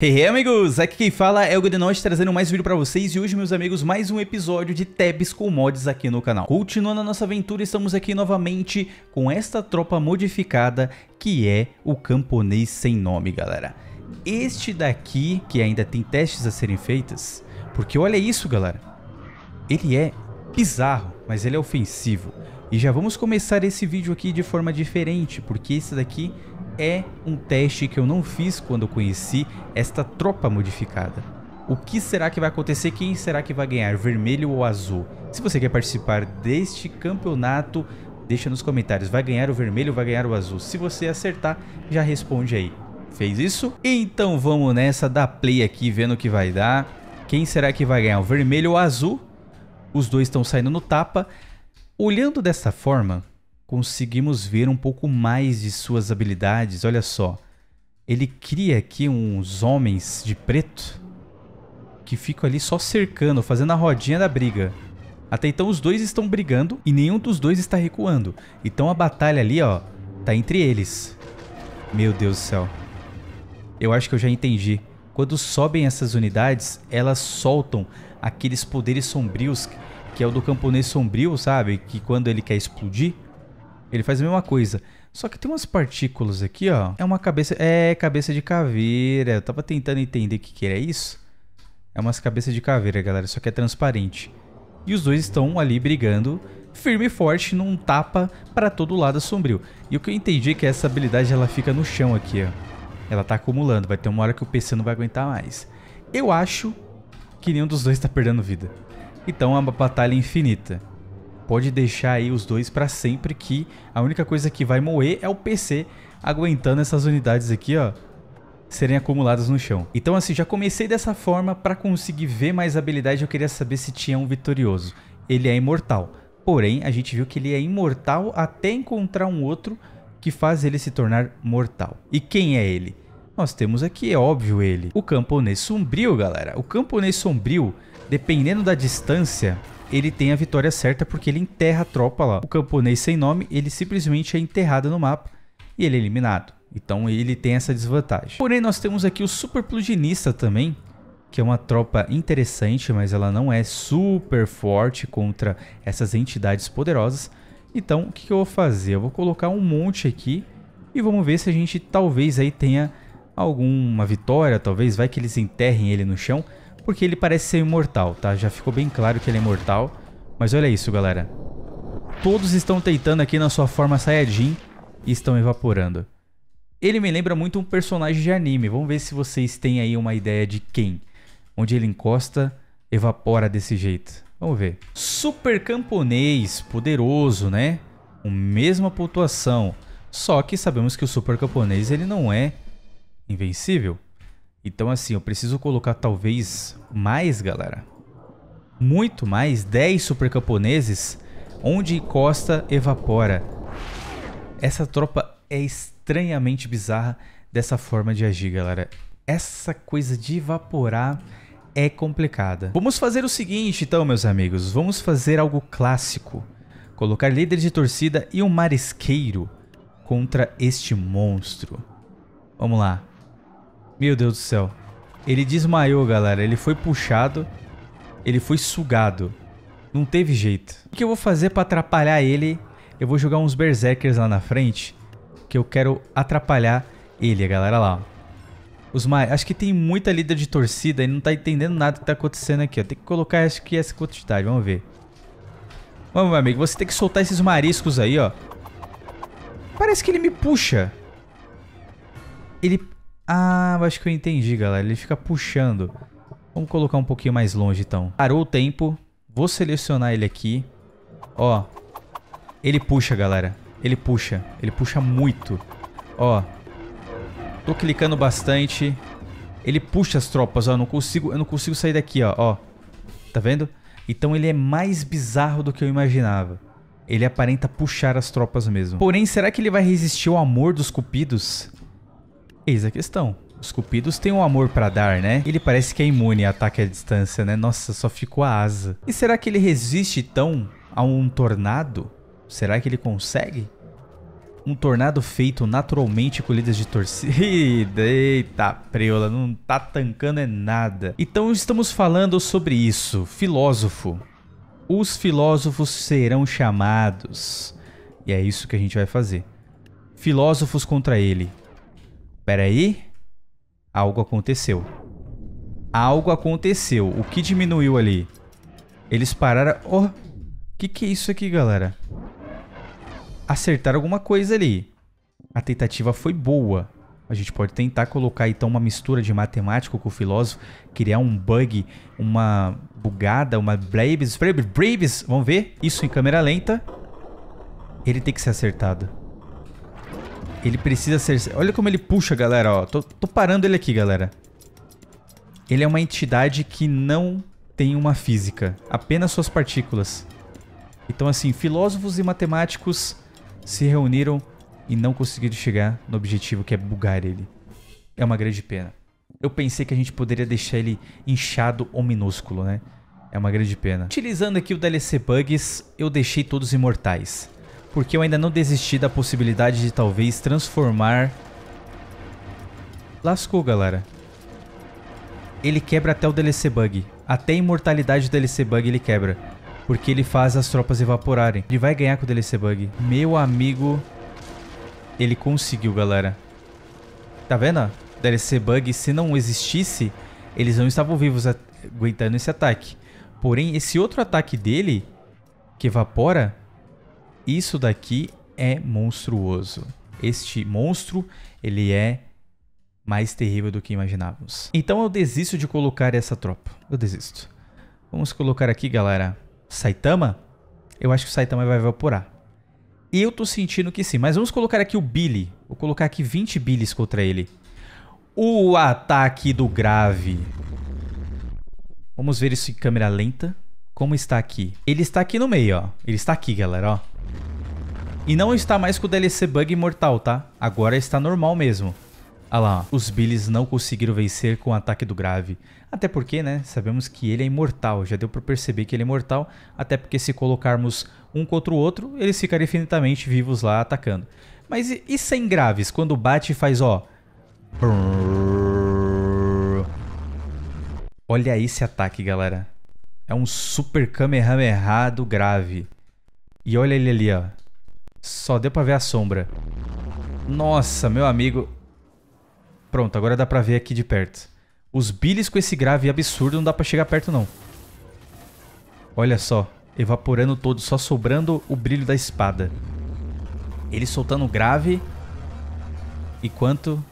Hey, hey amigos, aqui quem fala é o Gudenos trazendo mais vídeo pra vocês e hoje meus amigos mais um episódio de tabs com mods aqui no canal. Continuando a nossa aventura estamos aqui novamente com esta tropa modificada que é o camponês sem nome galera. Este daqui que ainda tem testes a serem feitas, porque olha isso galera, ele é bizarro, mas ele é ofensivo. E já vamos começar esse vídeo aqui de forma diferente, porque esse daqui é um teste que eu não fiz quando conheci esta tropa modificada. O que será que vai acontecer? Quem será que vai ganhar? Vermelho ou azul? Se você quer participar deste campeonato, deixa nos comentários. Vai ganhar o vermelho ou vai ganhar o azul? Se você acertar, já responde aí. Fez isso? Então vamos nessa da play aqui, vendo o que vai dar. Quem será que vai ganhar? O vermelho ou o azul? Os dois estão saindo no tapa. Olhando dessa forma, conseguimos ver um pouco mais de suas habilidades. Olha só. Ele cria aqui uns homens de preto que ficam ali só cercando, fazendo a rodinha da briga. Até então os dois estão brigando e nenhum dos dois está recuando. Então a batalha ali, ó, tá entre eles. Meu Deus do céu. Eu acho que eu já entendi. Quando sobem essas unidades, elas soltam aqueles poderes sombrios, que é o do camponês sombrio, sabe? Que quando ele quer explodir, ele faz a mesma coisa. Só que tem umas partículas aqui, ó. É uma cabeça. É cabeça de caveira. Eu tava tentando entender o que, que é isso. É umas cabeças de caveira, galera. Só que é transparente. E os dois estão ali brigando firme e forte num tapa para todo lado sombrio. E o que eu entendi é que essa habilidade ela fica no chão aqui, ó. Ela tá acumulando, vai ter uma hora que o PC não vai aguentar mais. Eu acho que nenhum dos dois tá perdendo vida. Então é uma batalha infinita pode deixar aí os dois para sempre que a única coisa que vai moer é o PC aguentando essas unidades aqui, ó, serem acumuladas no chão. Então assim, já comecei dessa forma, para conseguir ver mais habilidade eu queria saber se tinha um vitorioso. Ele é imortal, porém a gente viu que ele é imortal até encontrar um outro que faz ele se tornar mortal. E quem é ele? Nós temos aqui, é óbvio ele, o camponês sombrio, galera. O camponês sombrio, dependendo da distância, ele tem a vitória certa porque ele enterra a tropa lá. O camponês sem nome, ele simplesmente é enterrado no mapa e ele é eliminado. Então ele tem essa desvantagem. Porém, nós temos aqui o super pluginista também, que é uma tropa interessante, mas ela não é super forte contra essas entidades poderosas. Então, o que eu vou fazer? Eu vou colocar um monte aqui e vamos ver se a gente talvez aí tenha alguma vitória, talvez vai que eles enterrem ele no chão. Porque ele parece ser imortal, tá? Já ficou bem claro que ele é imortal. Mas olha isso, galera. Todos estão tentando aqui na sua forma Saiyajin e estão evaporando. Ele me lembra muito um personagem de anime. Vamos ver se vocês têm aí uma ideia de quem. Onde ele encosta, evapora desse jeito. Vamos ver. Super camponês, poderoso, né? O mesma pontuação. Só que sabemos que o super camponês ele não é invencível. Então assim, eu preciso colocar talvez mais, galera. Muito mais, 10 super camponeses. Onde encosta, evapora. Essa tropa é estranhamente bizarra dessa forma de agir, galera. Essa coisa de evaporar é complicada. Vamos fazer o seguinte então, meus amigos. Vamos fazer algo clássico. Colocar líder de torcida e um marisqueiro contra este monstro. Vamos lá. Meu Deus do céu. Ele desmaiou, galera. Ele foi puxado. Ele foi sugado. Não teve jeito. O que eu vou fazer para atrapalhar ele? Eu vou jogar uns berserkers lá na frente. Que eu quero atrapalhar ele, galera. lá, Os mais... Acho que tem muita líder de torcida e não tá entendendo nada que tá acontecendo aqui, ó. Tem que colocar, acho que essa quantidade. Vamos ver. Vamos, meu amigo. Você tem que soltar esses mariscos aí, ó. Parece que ele me puxa. Ele, ah, acho que eu entendi, galera. Ele fica puxando. Vamos colocar um pouquinho mais longe, então. Parou o tempo. Vou selecionar ele aqui. Ó. Ele puxa, galera. Ele puxa. Ele puxa muito. Ó. Tô clicando bastante. Ele puxa as tropas, ó. Eu não consigo, eu não consigo sair daqui, ó. ó. Tá vendo? Então ele é mais bizarro do que eu imaginava. Ele aparenta puxar as tropas mesmo. Porém, será que ele vai resistir ao amor dos cupidos? Eis a questão. Os cupidos têm um amor para dar, né? Ele parece que é imune a ataque à distância, né? Nossa, só ficou a asa. E será que ele resiste tão a um tornado? Será que ele consegue? Um tornado feito naturalmente com lidas de torcida. Eita, preola, não tá tancando é nada. Então estamos falando sobre isso. Filósofo. Os filósofos serão chamados. E é isso que a gente vai fazer. Filósofos contra ele. Peraí. Algo aconteceu. Algo aconteceu. O que diminuiu ali? Eles pararam... Oh, que que é isso aqui, galera? Acertaram alguma coisa ali. A tentativa foi boa. A gente pode tentar colocar então uma mistura de matemático com o filósofo, criar um bug, uma bugada, uma braves, braves, Vamos ver? Isso em câmera lenta. Ele tem que ser acertado. Ele precisa ser... Olha como ele puxa, galera, ó. Tô, tô parando ele aqui, galera. Ele é uma entidade que não tem uma física. Apenas suas partículas. Então, assim, filósofos e matemáticos se reuniram e não conseguiram chegar no objetivo que é bugar ele. É uma grande pena. Eu pensei que a gente poderia deixar ele inchado ou minúsculo, né? É uma grande pena. Utilizando aqui o DLC Bugs, eu deixei todos imortais. Porque eu ainda não desisti da possibilidade de talvez transformar... Lascou, galera. Ele quebra até o DLC Bug. Até a imortalidade do DLC Bug ele quebra. Porque ele faz as tropas evaporarem. Ele vai ganhar com o DLC Bug. Meu amigo... Ele conseguiu, galera. Tá vendo? DLC Bug, se não existisse, eles não estavam vivos aguentando esse ataque. Porém, esse outro ataque dele, que evapora, isso daqui é monstruoso. Este monstro, ele é mais terrível do que imaginávamos. Então eu desisto de colocar essa tropa. Eu desisto. Vamos colocar aqui, galera, Saitama. Eu acho que o Saitama vai evaporar. Eu tô sentindo que sim, mas vamos colocar aqui o Billy. Vou colocar aqui 20 Billys contra ele. O ataque do grave. Vamos ver isso em câmera lenta. Como está aqui? Ele está aqui no meio, ó. Ele está aqui, galera, ó. E não está mais com o DLC bug imortal, tá? Agora está normal mesmo. Ah lá, os Billys não conseguiram vencer com o ataque do Grave. Até porque, né, sabemos que ele é imortal, já deu pra perceber que ele é imortal, até porque se colocarmos um contra o outro, eles ficariam infinitamente vivos lá atacando. Mas e, e sem Graves, quando bate faz ó... Olha esse ataque, galera. É um super Kamehameha do Grave. E olha ele ali, ó. Só deu pra ver a sombra. Nossa, meu amigo. Pronto, agora dá pra ver aqui de perto. Os bilis com esse grave absurdo não dá pra chegar perto, não. Olha só, evaporando todo, só sobrando o brilho da espada. Ele soltando o grave, enquanto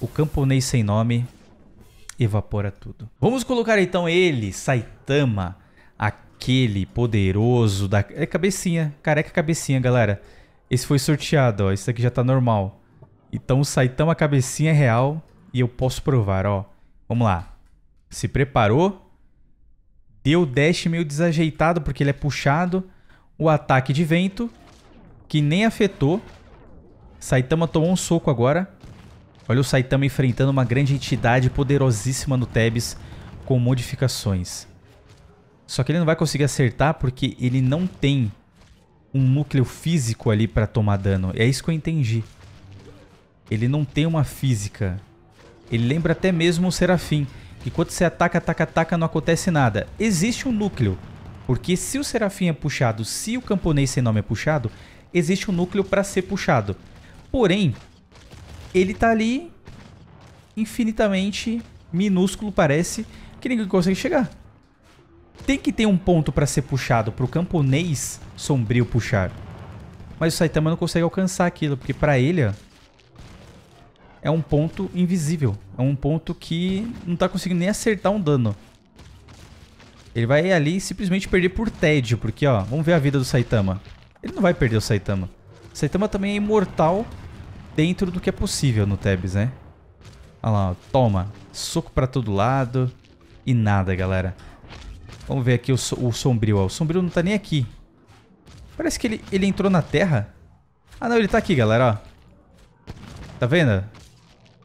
o camponês sem nome evapora tudo. Vamos colocar então ele, Saitama, aquele poderoso da... É cabecinha, careca cabecinha, galera. Esse foi sorteado, ó. Esse aqui já tá normal. Então o Saitama cabecinha é real e eu posso provar, ó. Vamos lá. Se preparou. Deu dash meio desajeitado porque ele é puxado. O ataque de vento, que nem afetou. Saitama tomou um soco agora. Olha o Saitama enfrentando uma grande entidade poderosíssima no Tebs com modificações. Só que ele não vai conseguir acertar porque ele não tem um núcleo físico ali para tomar dano. É isso que eu entendi. Ele não tem uma física. Ele lembra até mesmo o serafim. Que quando você ataca, ataca, ataca, não acontece nada. Existe um núcleo. Porque se o serafim é puxado, se o camponês sem nome é puxado, existe um núcleo para ser puxado. Porém, ele tá ali infinitamente minúsculo, parece, que ninguém consegue chegar. Tem que ter um ponto para ser puxado, para o camponês sombrio puxar. Mas o Saitama não consegue alcançar aquilo, porque para ele é um ponto invisível. É um ponto que não está conseguindo nem acertar um dano. Ele vai ali simplesmente perder por tédio, porque ó, vamos ver a vida do Saitama. Ele não vai perder o Saitama. O Saitama também é imortal dentro do que é possível no Tebs, né? Olha lá, ó, toma. Soco pra todo lado. E nada, galera. Vamos ver aqui o, o Sombrio. Ó. O Sombrio não tá nem aqui. Parece que ele, ele entrou na terra. Ah, não, ele tá aqui, galera, ó. Tá vendo?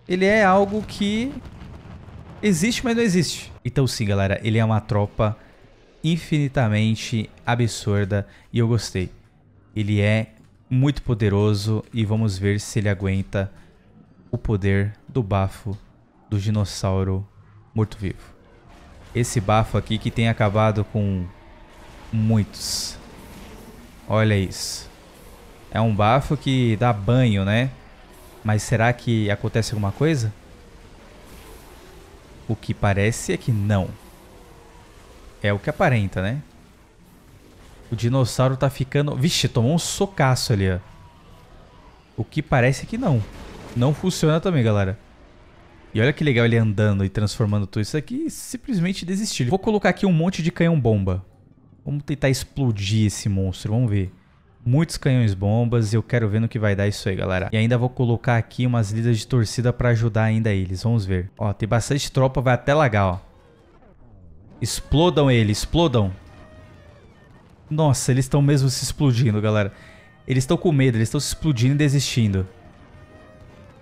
Ele é algo que existe, mas não existe. Então sim, galera, ele é uma tropa infinitamente absurda e eu gostei. Ele é muito poderoso e vamos ver se ele aguenta o poder do bafo do dinossauro morto-vivo esse bafo aqui que tem acabado com muitos. Olha isso. É um bafo que dá banho, né? Mas será que acontece alguma coisa? O que parece é que não. É o que aparenta, né? O dinossauro tá ficando... Vixe, tomou um socaço ali, ó. O que parece é que não. Não funciona também, galera. E olha que legal ele andando e transformando tudo isso aqui simplesmente desistir. Vou colocar aqui um monte de canhão-bomba. Vamos tentar explodir esse monstro, vamos ver. Muitos canhões-bombas e eu quero ver no que vai dar isso aí, galera. E ainda vou colocar aqui umas lidas de torcida pra ajudar ainda eles, vamos ver. Ó, tem bastante tropa, vai até lagar, ó. Explodam ele, explodam. Nossa, eles estão mesmo se explodindo, galera. Eles estão com medo, eles estão se explodindo e desistindo.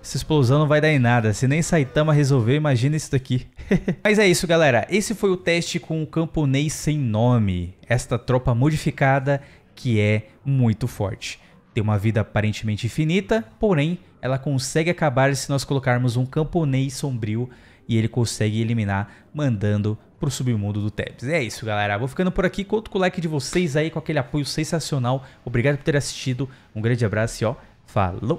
Essa explosão não vai dar em nada. Se nem Saitama resolver, imagina isso daqui. Mas é isso, galera. Esse foi o teste com o camponês sem nome. Esta tropa modificada que é muito forte. Tem uma vida aparentemente infinita, porém, ela consegue acabar se nós colocarmos um camponês sombrio e ele consegue eliminar mandando pro submundo do Tebs. É isso, galera. Vou ficando por aqui. Conto com o like de vocês aí, com aquele apoio sensacional. Obrigado por ter assistido. Um grande abraço e ó, falou!